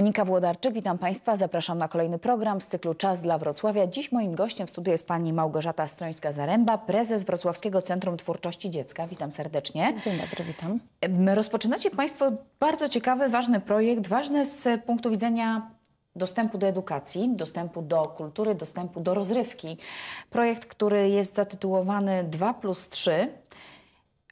Monika Włodarczyk, witam Państwa. Zapraszam na kolejny program z cyklu Czas dla Wrocławia. Dziś moim gościem w studiu jest pani Małgorzata Strońska-Zaręba, prezes Wrocławskiego Centrum Twórczości Dziecka. Witam serdecznie. Dzień dobry, witam. Rozpoczynacie Państwo bardzo ciekawy, ważny projekt, ważny z punktu widzenia dostępu do edukacji, dostępu do kultury, dostępu do rozrywki. Projekt, który jest zatytułowany 2 plus 3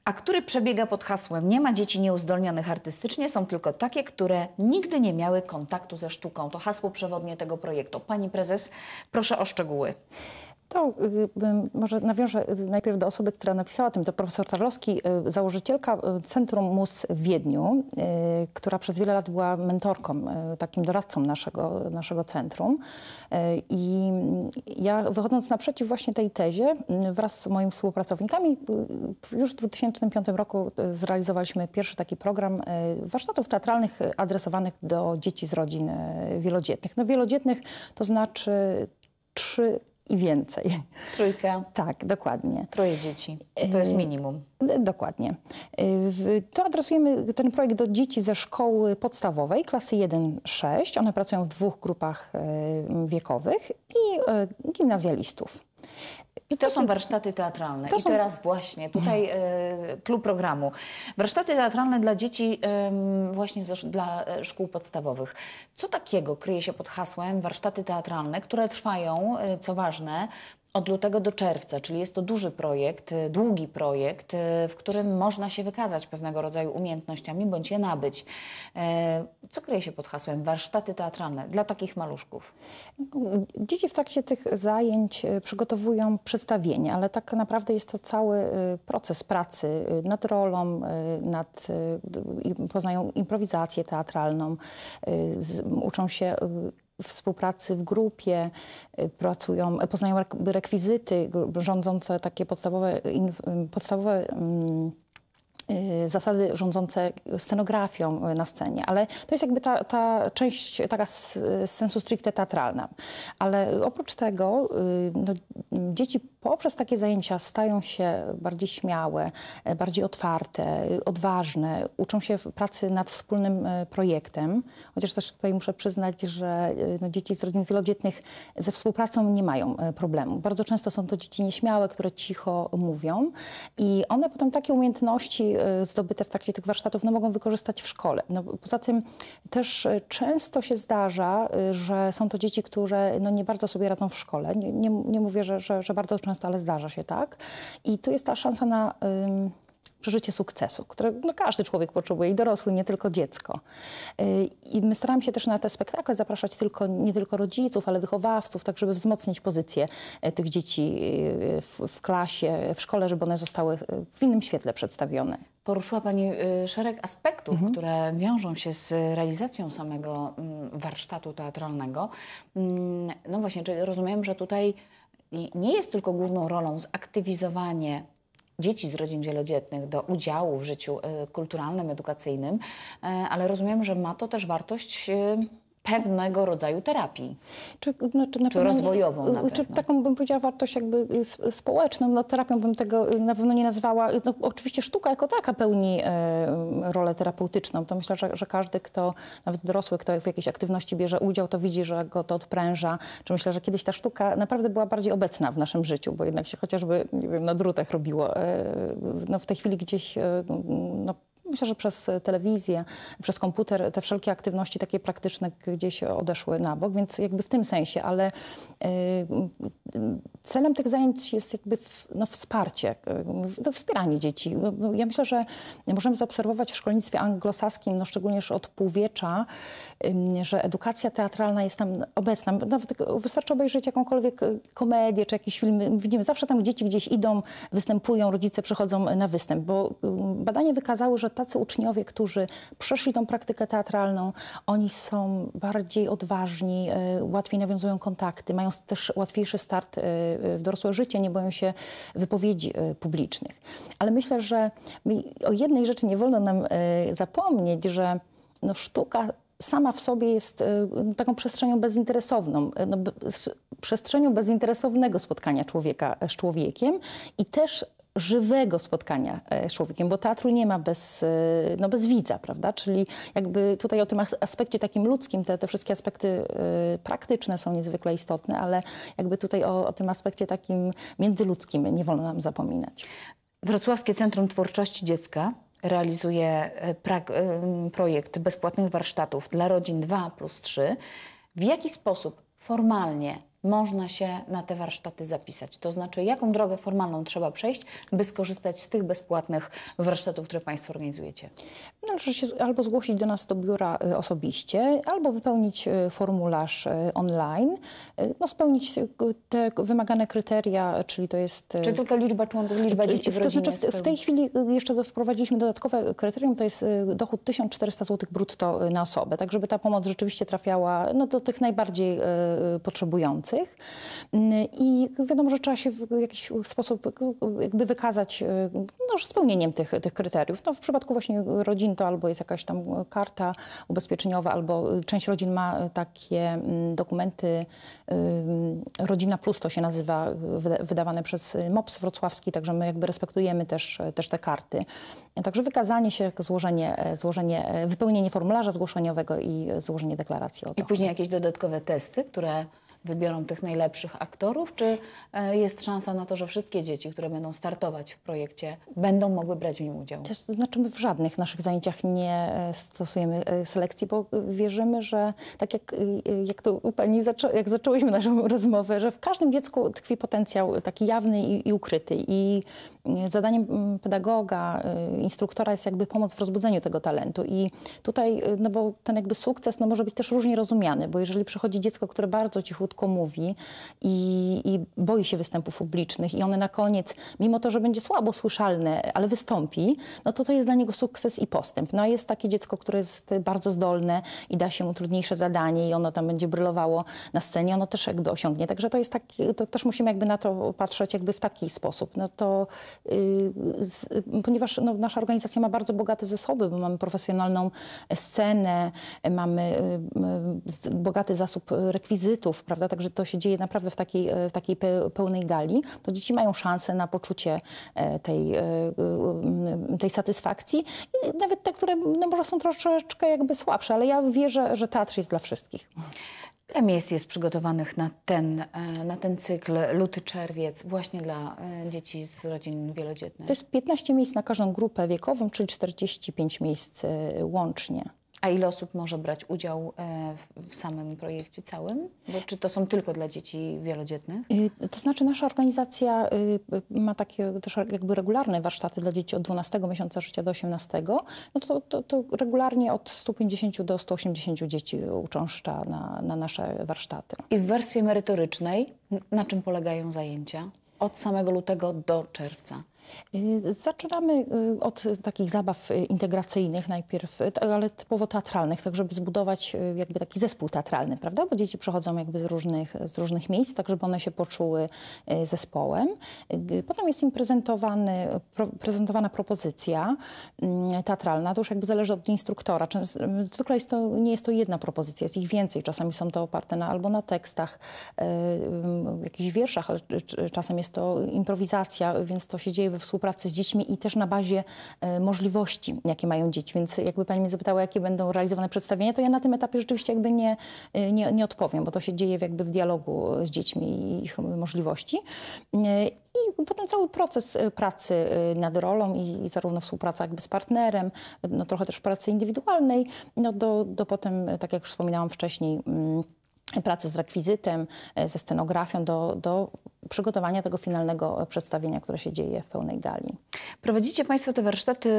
a który przebiega pod hasłem Nie ma dzieci nieuzdolnionych artystycznie, są tylko takie, które nigdy nie miały kontaktu ze sztuką. To hasło przewodnie tego projektu. Pani prezes, proszę o szczegóły. To y, może nawiążę y, najpierw do osoby, która napisała tym. To profesor Tarlowski, y, założycielka Centrum MUS w Wiedniu, która przez wiele lat była mentorką, takim doradcą naszego, naszego centrum. I ja wychodząc naprzeciw właśnie tej tezie, wraz z moimi współpracownikami już w 2005 roku zrealizowaliśmy pierwszy taki program warsztatów teatralnych adresowanych do dzieci z rodzin wielodzietnych. No wielodzietnych to znaczy trzy i więcej. Trójka. Tak, dokładnie. Troje dzieci. To jest y, minimum. Dokładnie. Y, to adresujemy ten projekt do dzieci ze szkoły podstawowej, klasy 1-6. One pracują w dwóch grupach y, wiekowych i gimnazjalistów. I to, to są warsztaty teatralne. To I teraz właśnie tutaj y, klub programu. Warsztaty teatralne dla dzieci y, właśnie ze, dla e, szkół podstawowych. Co takiego kryje się pod hasłem warsztaty teatralne, które trwają, y, co ważne, od lutego do czerwca, czyli jest to duży projekt, y, długi projekt, y, w którym można się wykazać pewnego rodzaju umiejętnościami bądź je nabyć. Y, co kryje się pod hasłem warsztaty teatralne dla takich maluszków? Dzieci w trakcie tych zajęć przygotowują przedstawienie, ale tak naprawdę jest to cały proces pracy nad rolą, nad, poznają improwizację teatralną, uczą się współpracy w grupie, y, pracują, poznają rekwizyty rządzące takie podstawowe, podstawowe mm, Y, zasady rządzące scenografią na scenie, ale to jest jakby ta, ta część taka z sensu stricte teatralna. Ale oprócz tego y, no, dzieci poprzez takie zajęcia stają się bardziej śmiałe, y, bardziej otwarte, odważne, uczą się pracy nad wspólnym projektem, chociaż też tutaj muszę przyznać, że no, dzieci z rodzin wielodzietnych ze współpracą nie mają problemu. Bardzo często są to dzieci nieśmiałe, które cicho mówią i one potem takie umiejętności E, zdobyte w trakcie tych warsztatów no, mogą wykorzystać w szkole. No, poza tym też e, często się zdarza, e, że są to dzieci, które no, nie bardzo sobie radzą w szkole. Nie, nie, nie mówię, że, że, że, bardzo często, ale zdarza się tak. I tu jest ta szansa na przeżycie sukcesu, które no, każdy człowiek potrzebuje i dorosły, nie tylko dziecko. Y, I my staramy się też na te spektakle zapraszać tylko, nie tylko rodziców, ale wychowawców, tak żeby wzmocnić pozycję y, tych dzieci y, w, w klasie, w szkole, żeby one zostały w innym świetle przedstawione. Poruszyła Pani szereg aspektów, mhm. które wiążą się z realizacją samego mm, warsztatu teatralnego. Mm, no właśnie, rozumiem, że tutaj nie jest tylko główną rolą zaktywizowanie dzieci z rodzin wielodzietnych do udziału w życiu y, kulturalnym, edukacyjnym, y, ale rozumiem, że ma to też wartość y, pewnego rodzaju terapii. Czy, znaczy, czy rozwojową na y, y, pewno. Czy taką bym powiedziała wartość jakby y, społeczną. No, terapią bym tego na pewno nie nazwała. No, oczywiście sztuka jako taka pełni e, rolę terapeutyczną. To myślę, że, że, każdy, kto, nawet dorosły, kto w jakiejś aktywności bierze udział, to widzi, że go to odpręża. Czy myślę, że kiedyś ta sztuka naprawdę była bardziej obecna w naszym życiu, bo jednak się chociażby, nie wiem, na drutach robiło. E, no, w tej chwili gdzieś e, no, myślę, że przez telewizję, przez komputer te wszelkie aktywności takie praktyczne gdzieś odeszły na bok, więc jakby w tym sensie, ale y, celem tych zajęć jest jakby no, wsparcie, no, wspieranie dzieci. No, no, ja myślę, że możemy zaobserwować w szkolnictwie anglosaskim, no, szczególnie już od półwiecza, że edukacja teatralna jest tam obecna. Nawet no, wystarczy obejrzeć jakąkolwiek y, komedię czy jakiś film. Widzimy zawsze tam dzieci gdzieś idą, występują, rodzice przychodzą na występ, bo badania wykazały, że tacy uczniowie, którzy przeszli tą praktykę teatralną, oni są bardziej odważni, y, łatwiej nawiązują kontakty, mają też łatwiejszy start start y, y, w dorosłe życie, nie boją się wypowiedzi y, publicznych. Ale myślę, że o jednej rzeczy nie wolno nam zapomnieć, że no sztuka sama w sobie jest no, taką przestrzenią bezinteresowną, no, przestrzenią bezinteresownego spotkania człowieka z człowiekiem i też żywego spotkania e, z człowiekiem, bo teatru nie ma bez, e, no bez widza, prawda? Czyli jakby tutaj o tym aspekcie takim ludzkim, te, te wszystkie aspekty e, praktyczne są niezwykle istotne, ale jakby tutaj o, o tym aspekcie takim międzyludzkim nie wolno nam zapominać. Wrocławskie Centrum Twórczości Dziecka realizuje projekt bezpłatnych warsztatów dla rodzin 2 plus 3. W jaki sposób formalnie można się na te warsztaty zapisać. To znaczy, jaką drogę formalną trzeba przejść, by skorzystać z tych bezpłatnych warsztatów, które Państwo organizujecie? Należy no, się albo zgłosić do nas do biura y, osobiście, albo wypełnić y, formularz y, online, no, spełnić te wymagane kryteria, czyli to jest... Czy tylko liczba członków, liczba dzieci w To znaczy, w, w tej chwili jeszcze wprowadziliśmy dodatkowe kryterium, to jest dochód 1400 zł brutto na osobę, tak żeby ta pomoc rzeczywiście trafiała no, do tych najbardziej potrzebujących złotych. Mm, I wiadomo, że trzeba się w jakiś sposób jakby wykazać y, no, spełnieniem tych, tych kryteriów. No, w przypadku właśnie rodzin to albo jest jakaś tam karta ubezpieczeniowa, albo y, część rodzin ma y, takie mm, dokumenty mm, Rodzina Plus to się nazywa, wydawane przez MOPS wrocławski, także my jakby respektujemy też, też te karty. Także wykazanie się, złożenie, e, złożenie, e, wypełnienie formularza zgłoszeniowego i złożenie deklaracji o dochodzie. I później jakieś dodatkowe testy, które wybiorą tych najlepszych aktorów? Czy e, jest szansa na to, że wszystkie dzieci, które będą startować w projekcie, będą mogły brać w nim udział? to znaczy my w żadnych naszych zajęciach nie e, stosujemy e, selekcji, bo wierzymy, że tak jak, jak to u Pani zaczą, jak zaczęłyśmy naszą rozmowę, że w każdym dziecku tkwi potencjał taki jawny i, i ukryty. I zadaniem mm, pedagoga, instruktora jest jakby pomoc w rozbudzeniu tego talentu. I tutaj, no bo ten jakby sukces no może być też różnie rozumiany, bo jeżeli przychodzi dziecko, które bardzo cichutko krótko mówi i, i boi się występów publicznych i on na koniec, mimo to, że będzie słabo słyszalne, ale wystąpi, no to to jest dla niego sukces i postęp. No a jest takie dziecko, które jest bardzo zdolne i da się mu trudniejsze zadanie i ono tam będzie brylowało na scenie, ono też jakby osiągnie. Także to jest tak, to też musimy jakby na to patrzeć jakby w taki sposób. No to, yy, z, y, ponieważ no, nasza organizacja ma bardzo bogate zasoby, bo mamy profesjonalną scenę, y, mamy yy, bogaty zasób rekwizytów, prawda? prawda? Także to się dzieje naprawdę w takiej, e, w takiej pełnej gali. To dzieci mają szansę na poczucie e, tej, e, tej satysfakcji. I nawet te, które no może są troszeczkę jakby słabsze, ale ja wierzę, że teatr jest dla wszystkich. Ile miejsc jest przygotowanych na ten, na ten cykl luty-czerwiec właśnie dla dzieci z rodzin wielodzietnych? To jest 15 miejsc na każdą grupę wiekową, czyli 45 miejsc łącznie. A ile osób może brać udział e, w samym projekcie całym? Bo czy to są tylko dla dzieci wielodzietnych? Y, to znaczy nasza organizacja y, ma takie też jakby regularne warsztaty dla dzieci od 12 miesiąca życia do 18. No to, to, to regularnie od 150 do 180 dzieci uczęszcza na, na nasze warsztaty. I w wersji merytorycznej na czym polegają zajęcia? Od samego lutego do czerwca. Y, zaczynamy y, od takich zabaw y, integracyjnych najpierw, ale typowo teatralnych, tak żeby zbudować jakby taki zespół teatralny, prawda? Bo dzieci przychodzą jakby z różnych, z różnych miejsc, tak żeby one się poczuły zespołem. Potem jest im prezentowany, prezentowana propozycja mm, teatralna, to już jakby zależy od instruktora. Zwykle jest to, nie jest to jedna propozycja, jest ich więcej. Czasami są to oparte na, albo na tekstach, jakichś wierszach, ale czasem jest to improwizacja, więc to się dzieje we współpracy z dziećmi i też na bazie e, możliwości, jakie mają dzieci. Więc jakby pani mnie zapytała, jakie będą realizowane przedstawienia, to ja na tym etapie rzeczywiście jakby nie, e, nie, nie odpowiem, bo to się dzieje jakby w dialogu e, z dziećmi i ich możliwości. I potem cały proces pracy nad rolą i zarówno współpraca jakby z partnerem, no trochę też pracy indywidualnej, no do, do potem, tak jak już wspominałam wcześniej, mm, pracę z rekwizytem, e, ze scenografią do, do przygotowania tego finalnego e, przedstawienia, które się dzieje w pełnej gali. Prowadzicie Państwo te warsztaty,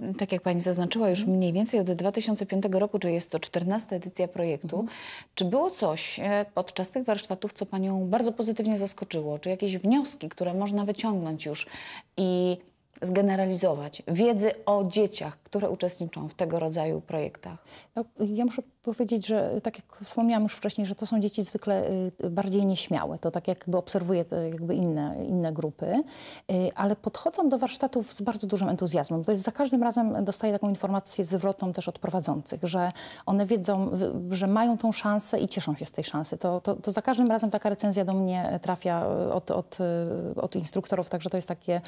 e, tak jak Pani zaznaczyła, już mhm. mniej więcej od 2005 roku, czyli jest to 14 edycja projektu. Mhm. Czy było coś podczas tych warsztatów, co Panią bardzo pozytywnie zaskoczyło? Czy jakieś wnioski, które można wyciągnąć już i zgeneralizować? Wiedzy o dzieciach, które uczestniczą w tego rodzaju projektach? No, ja muszę powiedzieć, że tak jak wspomniałam już wcześniej, że to są dzieci zwykle y, bardziej nieśmiałe. To tak jakby obserwuję jakby inne, inne grupy, y, ale podchodzą do warsztatów z bardzo dużym entuzjazmem. To jest za każdym razem dostaję taką informację zwrotną też od prowadzących, że one wiedzą, że mają tą szansę i cieszą się z tej szansy. To, to, to za każdym razem taka recenzja do mnie trafia od, od, od instruktorów, także to jest takie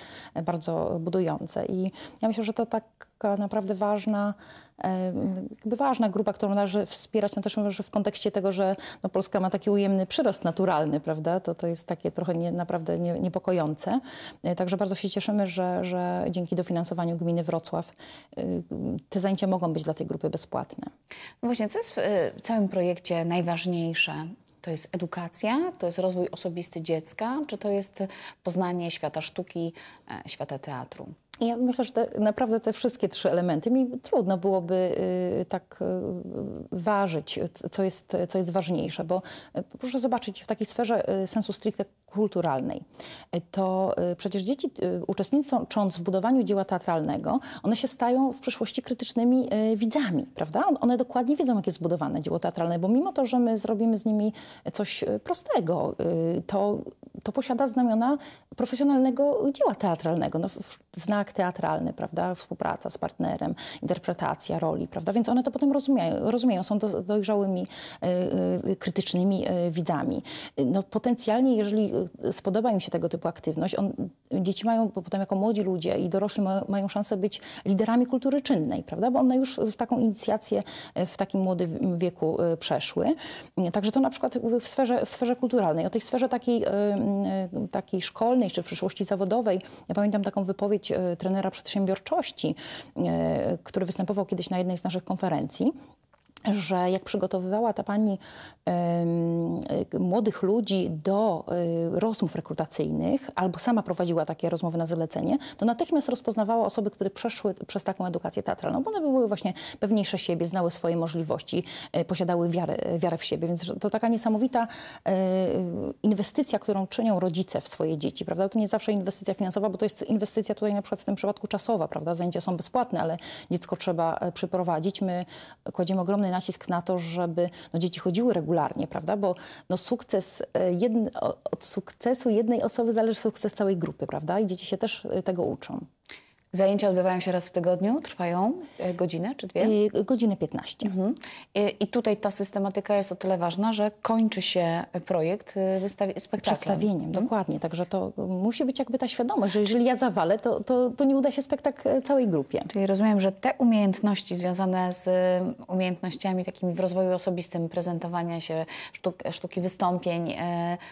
bardzo budujące. I ja myślę, że to tak taka naprawdę ważna, e, jakby ważna grupa, którą należy wspierać, no też że w kontekście tego, że no Polska ma taki ujemny przyrost naturalny, prawda, to, to jest takie trochę nie, naprawdę nie, niepokojące. E, także bardzo się cieszymy, że, że dzięki dofinansowaniu gminy Wrocław e, te zajęcia mogą być dla tej grupy bezpłatne. No właśnie, co jest w całym projekcie najważniejsze? To jest edukacja, to jest rozwój osobisty dziecka, czy to jest poznanie świata sztuki, świata teatru? Ja myślę, że te, naprawdę te wszystkie trzy elementy mi trudno byłoby y, tak y, ważyć, co jest, co jest ważniejsze, bo y, proszę zobaczyć, w takiej sferze sensu stricte kulturalnej, to przecież dzieci uczestnicząc w budowaniu dzieła teatralnego, one się stają w przyszłości krytycznymi widzami, prawda? One dokładnie wiedzą, jak jest zbudowane dzieło teatralne, bo mimo to, że my zrobimy z nimi coś prostego, to to posiada znamiona profesjonalnego dzieła teatralnego. No, znak teatralny, prawda, współpraca z partnerem, interpretacja roli, prawda, więc one to potem rozumieją, rozumieją są do, dojrzałymi, y, y, krytycznymi y, widzami. No, potencjalnie, jeżeli y, spodoba im się tego typu aktywność, on, dzieci mają potem jako młodzi ludzie i dorośli ma, mają szansę być liderami kultury czynnej, prawda, bo one już w taką inicjację y, w takim młodym wieku y, przeszły. Także to na przykład w sferze, w sferze kulturalnej, o tej sferze takiej takiej szkolnej czy w przyszłości zawodowej. Ja pamiętam taką wypowiedź e, trenera przedsiębiorczości, e, który występował kiedyś na jednej z naszych konferencji że jak przygotowywała ta pani y, młodych ludzi do y, rozmów rekrutacyjnych, albo sama prowadziła takie rozmowy na zlecenie, to natychmiast rozpoznawała osoby, które przeszły przez taką edukację teatralną, bo one były właśnie pewniejsze siebie, znały swoje możliwości, y, posiadały wiarę, y, wiarę w siebie. Więc to taka niesamowita y, inwestycja, którą czynią rodzice w swoje dzieci, prawda? To nie zawsze inwestycja finansowa, bo to jest inwestycja tutaj na przykład w tym przypadku czasowa, prawda? Zajęcia są bezpłatne, ale dziecko trzeba y, przyprowadzić. My kładziemy ogromny ogromny nacisk na to, żeby no, dzieci chodziły regularnie, prawda? Bo no, sukces e, od sukcesu jednej osoby zależy sukces całej grupy, prawda? I dzieci się też e, tego uczą. Zajęcia odbywają się raz w tygodniu, trwają e, godzinę czy dwie? E, godzinę 15. Mhm. I, e, I tutaj ta systematyka jest o tyle ważna, że kończy się projekt wystawi- spektaklem. Przedstawieniem, mhm. dokładnie. Także to musi być jakby ta świadomość, że jeżeli ja zawalę, to, to, to nie uda się spektakl całej grupie. Czyli rozumiem, że te umiejętności związane z umiejętnościami takimi w rozwoju osobistym, prezentowania się, sztuk, sztuki wystąpień,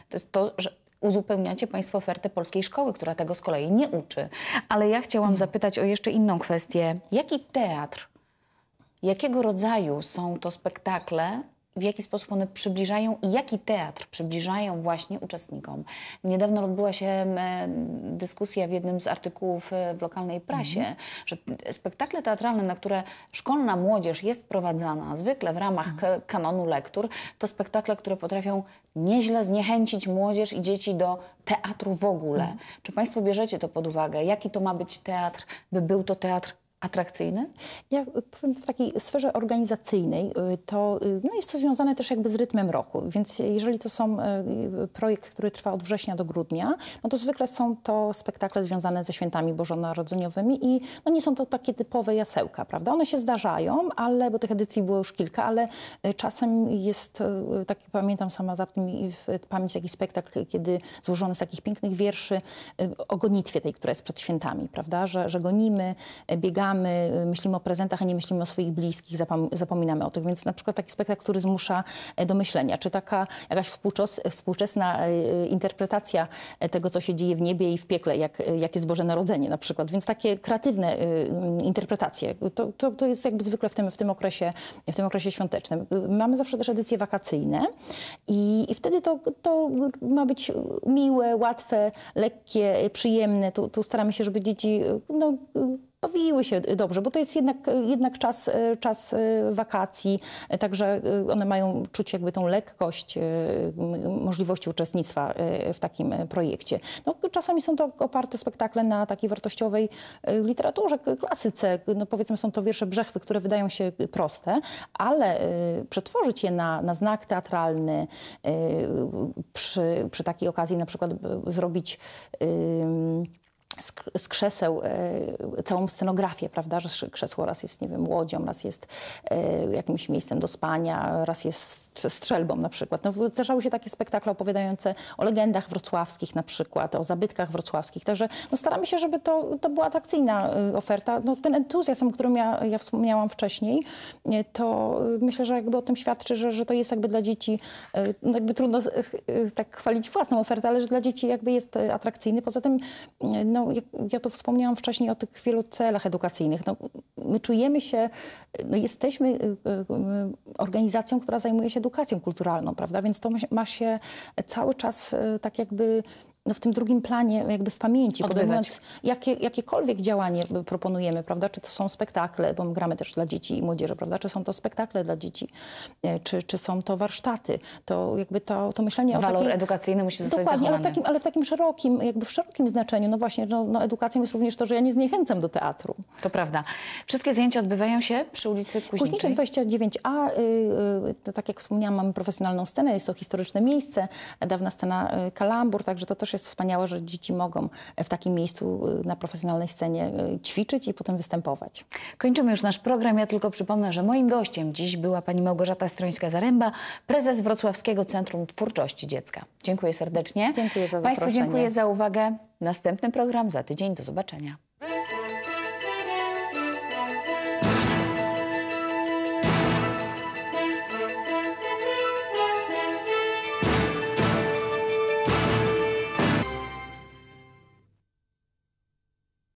to jest to, że uzupełniacie Państwo ofertę polskiej szkoły, która tego z kolei nie uczy. Ale ja chciałam mhm. zapytać o jeszcze inną kwestię. Jaki teatr, jakiego rodzaju są to spektakle, w jaki sposób one przybliżają i jaki teatr przybliżają właśnie uczestnikom. Niedawno odbyła się dyskusja w jednym z artykułów e, w lokalnej prasie, mhm. że spektakle teatralne, na które szkolna młodzież jest prowadzana zwykle w ramach mhm. kanonu lektur, to spektakle, które potrafią nieźle zniechęcić młodzież i dzieci do teatru w ogóle. Mhm. Czy Państwo bierzecie to pod uwagę? Jaki to ma być teatr, by był to teatr atrakcyjne. Ja y, powiem w takiej sferze organizacyjnej, y, to y, no jest to związane też jakby z rytmem roku, więc jeżeli to są projekt, który trwa od września do grudnia, no to zwykle są to spektakle związane ze świętami bożonarodzeniowymi i no nie są to takie typowe jasełka, prawda? One się zdarzają, ale, bo tych edycji było już kilka, ale czasem jest, tak pamiętam sama za mi w pamięć taki spektakl, kiedy złożony z takich pięknych wierszy o gonitwie tej, która jest przed świętami, prawda? Że, że gonimy, biegamy, Y, myślimy o prezentach, a nie myślimy o swoich bliskich, zapom zapominamy o tych. Więc na przykład taki spektakl, który zmusza e, do myślenia, czy taka jakaś współczes współczesna e, e, interpretacja tego, co się dzieje w niebie i w piekle, jak, jak jest Boże Narodzenie na przykład. Więc takie kreatywne y, interpretacje. To, to, to jest jakby zwykle w tym, w, tym okresie, w tym okresie świątecznym. Y, mamy zawsze też edycje wakacyjne i, i wtedy to, to ma być miłe, łatwe, lekkie, przyjemne. Tu, tu staramy się, żeby dzieci no, bawiły się dobrze, bo to jest jednak, jednak czas, e, czas e, wakacji, e, także one mają czuć jakby tą lekkość możliwości uczestnictwa w takim projekcie. No, czasami są to oparte spektakle na takiej wartościowej literaturze, klasyce, no powiedzmy są to wiersze Brzechwy, które wydają się proste, ale przetworzyć je na, na znak teatralny, przy, przy takiej okazji na przykład zrobić z krzeseł e, całą scenografię, prawda, że krzesło raz jest, nie wiem, łodzią, raz jest e, jakimś miejscem do spania, raz jest strzelbą na przykład. No, zdarzały się takie spektakle opowiadające o legendach wrocławskich na przykład, o zabytkach wrocławskich, także no, staramy się, żeby to, to była atrakcyjna e, oferta. No, ten entuzjazm, o którym ja, ja wspomniałam wcześniej, to myślę, że jakby o tym świadczy, że, że to jest jakby dla dzieci, no, jakby trudno tak chwalić własną ofertę, ale że dla dzieci jakby jest atrakcyjny. Poza tym, no, ja to wspomniałam wcześniej o tych wielu celach edukacyjnych. No, my czujemy się, no, jesteśmy y, y, y, organizacją, która zajmuje się edukacją kulturalną, prawda? Więc to ma się cały czas tak jakby no, w tym drugim planie, jakby w pamięci, podejmując jakie, jakiekolwiek działanie proponujemy, prawda? Czy to są spektakle, bo my gramy też dla dzieci i młodzieży, prawda? Czy są to spektakle dla dzieci, e, czy, czy są to warsztaty? To jakby to, to myślenie Walor o Walor takiej... edukacyjny musi zostać Dokładnie, ale w, takim, ale w takim szerokim, jakby w szerokim znaczeniu, no właśnie, no, no edukacją jest również to, że ja nie zniechęcam do teatru. To prawda. Wszystkie zajęcia odbywają się przy ulicy Kuźniczej? Kuźniczej 29a. Y, y, tak jak wspomniałam, mamy profesjonalną scenę, jest to historyczne miejsce, dawna scena y, Kalambur, także to też jest wspaniałe, że dzieci mogą e, w takim miejscu e, na profesjonalnej scenie e, ćwiczyć i potem występować. Kończymy już nasz program. Ja tylko przypomnę, że moim gościem dziś była pani Małgorzata Strońska-Zaręba, prezes Wrocławskiego Centrum Twórczości Dziecka. Dziękuję serdecznie. Dziękuję za zaproszenie. Państwu dziękuję za uwagę. Następny program za tydzień. Do zobaczenia.